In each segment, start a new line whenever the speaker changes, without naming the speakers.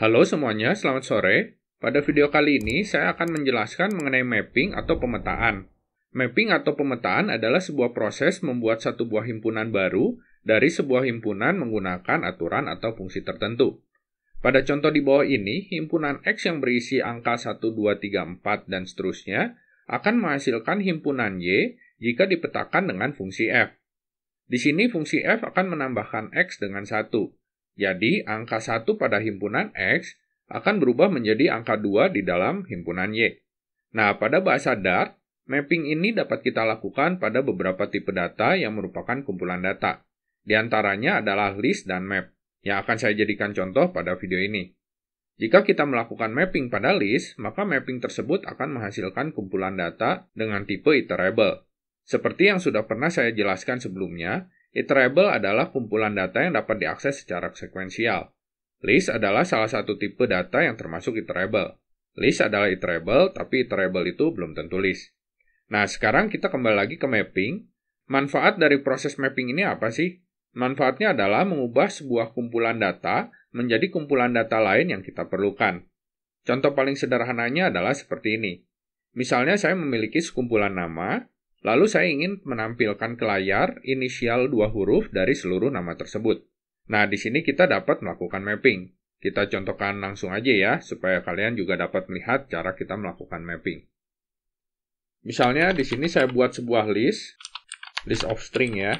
Halo semuanya, selamat sore. Pada video kali ini, saya akan menjelaskan mengenai mapping atau pemetaan. Mapping atau pemetaan adalah sebuah proses membuat satu buah himpunan baru dari sebuah himpunan menggunakan aturan atau fungsi tertentu. Pada contoh di bawah ini, himpunan X yang berisi angka 1, 2, 3, 4, dan seterusnya akan menghasilkan himpunan Y jika dipetakan dengan fungsi F. Di sini fungsi F akan menambahkan X dengan 1. Jadi, angka 1 pada himpunan X akan berubah menjadi angka 2 di dalam himpunan Y. Nah, pada bahasa Dart, mapping ini dapat kita lakukan pada beberapa tipe data yang merupakan kumpulan data. Di antaranya adalah list dan map, yang akan saya jadikan contoh pada video ini. Jika kita melakukan mapping pada list, maka mapping tersebut akan menghasilkan kumpulan data dengan tipe iterable. Seperti yang sudah pernah saya jelaskan sebelumnya, Iterable adalah kumpulan data yang dapat diakses secara sekuensial. List adalah salah satu tipe data yang termasuk iterable. List adalah iterable, tapi iterable itu belum tentu list. Nah, sekarang kita kembali lagi ke mapping. Manfaat dari proses mapping ini apa sih? Manfaatnya adalah mengubah sebuah kumpulan data menjadi kumpulan data lain yang kita perlukan. Contoh paling sederhananya adalah seperti ini. Misalnya saya memiliki sekumpulan nama, Lalu saya ingin menampilkan ke layar inisial dua huruf dari seluruh nama tersebut. Nah, di sini kita dapat melakukan mapping. Kita contohkan langsung aja ya, supaya kalian juga dapat melihat cara kita melakukan mapping. Misalnya di sini saya buat sebuah list, list of string ya.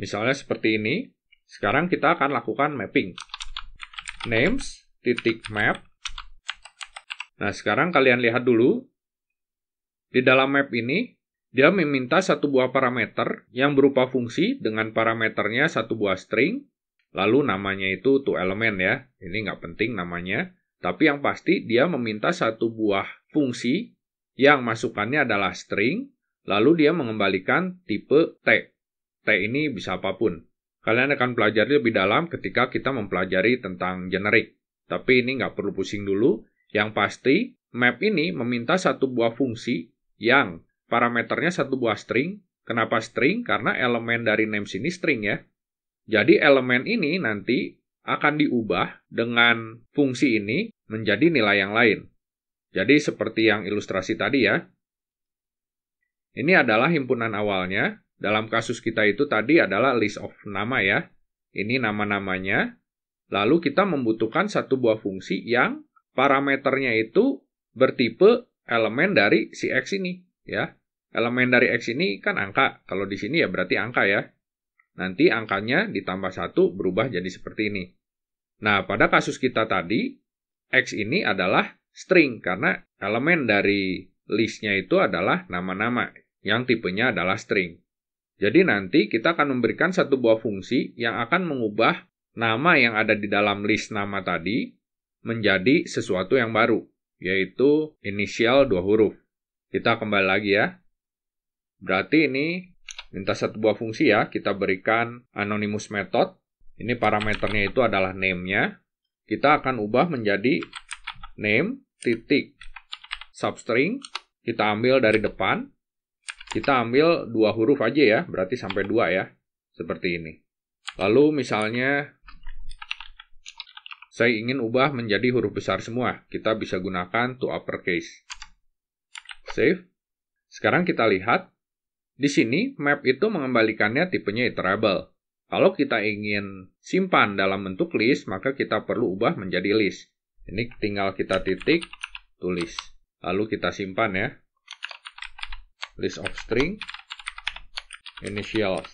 Misalnya seperti ini, sekarang kita akan lakukan mapping. Names, titik map. Nah, sekarang kalian lihat dulu. Di dalam map ini, dia meminta satu buah parameter yang berupa fungsi dengan parameternya satu buah string, lalu namanya itu to element ya. Ini nggak penting namanya. Tapi yang pasti dia meminta satu buah fungsi yang masukannya adalah string, lalu dia mengembalikan tipe T. T ini bisa apapun. Kalian akan pelajari lebih dalam ketika kita mempelajari tentang generik. Tapi ini nggak perlu pusing dulu. Yang pasti, map ini meminta satu buah fungsi yang parameternya satu buah string. Kenapa string? Karena elemen dari names ini string ya. Jadi elemen ini nanti akan diubah dengan fungsi ini menjadi nilai yang lain. Jadi seperti yang ilustrasi tadi ya. Ini adalah himpunan awalnya, dalam kasus kita itu tadi adalah list of nama ya. Ini nama-namanya. Lalu kita membutuhkan satu buah fungsi yang parameternya itu bertipe elemen dari si X ini ya. Elemen dari X ini kan angka. Kalau di sini ya berarti angka ya. Nanti angkanya ditambah satu berubah jadi seperti ini. Nah, pada kasus kita tadi, X ini adalah string karena elemen dari listnya itu adalah nama-nama yang tipenya adalah string. Jadi nanti kita akan memberikan satu buah fungsi yang akan mengubah nama yang ada di dalam list nama tadi menjadi sesuatu yang baru, yaitu inisial dua huruf. Kita kembali lagi ya. Berarti ini minta satu buah fungsi ya, kita berikan anonymous method. Ini parameternya itu adalah name-nya. Kita akan ubah menjadi name titik substring. Kita ambil dari depan, kita ambil dua huruf aja ya, berarti sampai dua ya. Seperti ini. Lalu misalnya saya ingin ubah menjadi huruf besar semua. Kita bisa gunakan to uppercase. Save. Sekarang kita lihat. Di sini, map itu mengembalikannya tipenya iterable. Kalau kita ingin simpan dalam bentuk list, maka kita perlu ubah menjadi list. Ini tinggal kita titik, tulis. Lalu kita simpan ya list of string initials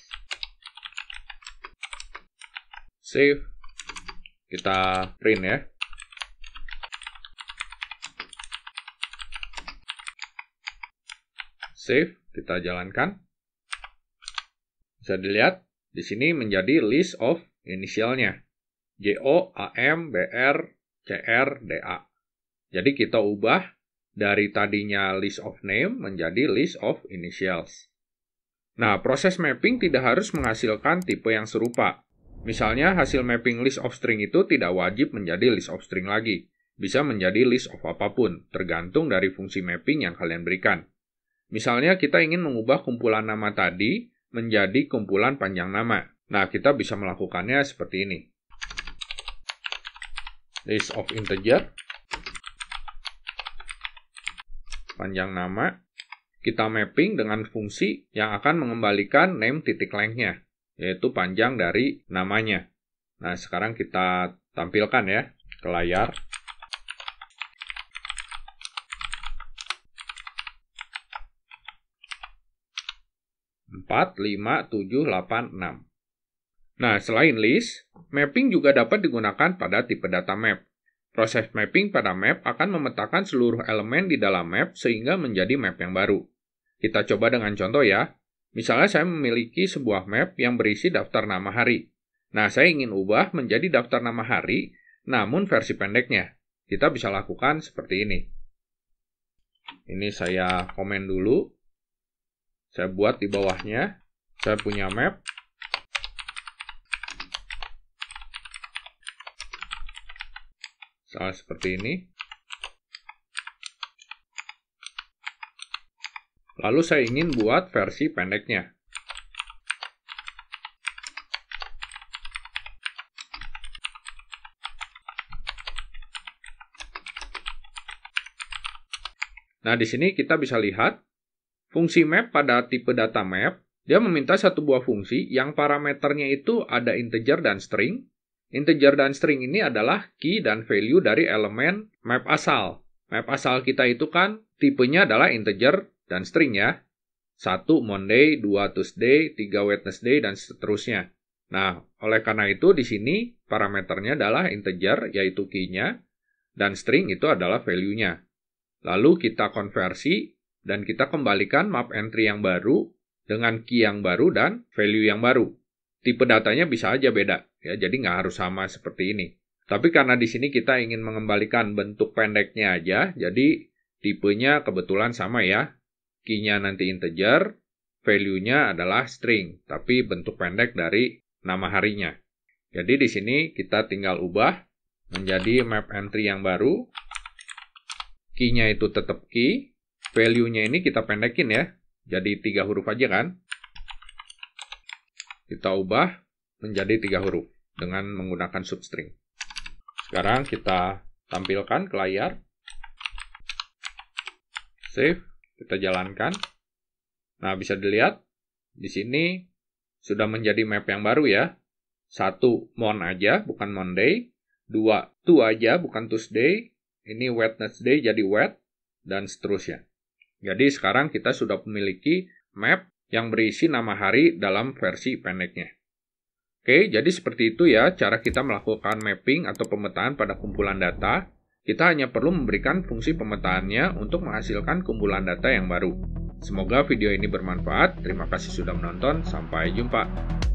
save kita print ya save kita jalankan bisa dilihat di sini menjadi list of inisialnya O A M B R C R D A jadi kita ubah dari tadinya list of name menjadi list of initials. Nah, proses mapping tidak harus menghasilkan tipe yang serupa. Misalnya, hasil mapping list of string itu tidak wajib menjadi list of string lagi. Bisa menjadi list of apapun, tergantung dari fungsi mapping yang kalian berikan. Misalnya, kita ingin mengubah kumpulan nama tadi menjadi kumpulan panjang nama. Nah, kita bisa melakukannya seperti ini. List of integer panjang nama, kita mapping dengan fungsi yang akan mengembalikan name titik lengthnya, yaitu panjang dari namanya. Nah, sekarang kita tampilkan ya ke layar. Empat, lima, tujuh, delapan, enam. Nah, selain list, mapping juga dapat digunakan pada tipe data map. Proses mapping pada map akan memetakan seluruh elemen di dalam map sehingga menjadi map yang baru. Kita coba dengan contoh ya. Misalnya saya memiliki sebuah map yang berisi daftar nama hari. Nah, saya ingin ubah menjadi daftar nama hari, namun versi pendeknya. Kita bisa lakukan seperti ini. Ini saya komen dulu. Saya buat di bawahnya. Saya punya map. nah, seperti ini lalu saya ingin buat versi pendeknya Nah, di sini kita bisa lihat fungsi map pada tipe data map, dia meminta satu buah fungsi yang parameternya itu ada integer dan string, Integer dan string ini adalah key dan value dari elemen map asal. Map asal kita itu kan tipenya adalah integer dan string ya. 1 Monday, 2 Tuesday, 3 Wednesday, dan seterusnya. Nah, oleh karena itu di sini parameternya adalah integer yaitu key-nya dan string itu adalah value-nya. Lalu kita konversi dan kita kembalikan map entry yang baru dengan key yang baru dan value yang baru tipe datanya bisa aja beda, ya. Jadi nggak harus sama seperti ini. Tapi karena di sini kita ingin mengembalikan bentuk pendeknya aja, jadi tipenya kebetulan sama ya. key nanti integer, value-nya adalah string, tapi bentuk pendek dari nama harinya. Jadi di sini kita tinggal ubah menjadi map entry yang baru. Key-nya itu tetap key, value-nya ini kita pendekin ya. Jadi tiga huruf aja kan. Kita ubah menjadi tiga huruf dengan menggunakan substring. Sekarang kita tampilkan ke layar. Save, kita jalankan. Nah, bisa dilihat di sini sudah menjadi map yang baru ya. Satu mon aja, bukan Monday. Dua tu aja, bukan Tuesday. Ini Wednesday jadi wet dan seterusnya. Jadi sekarang kita sudah memiliki map yang berisi nama hari dalam versi pendeknya. Oke, jadi seperti itu ya cara kita melakukan mapping atau pemetaan pada kumpulan data. Kita hanya perlu memberikan fungsi pemetaannya untuk menghasilkan kumpulan data yang baru. Semoga video ini bermanfaat. Terima kasih sudah menonton. Sampai jumpa.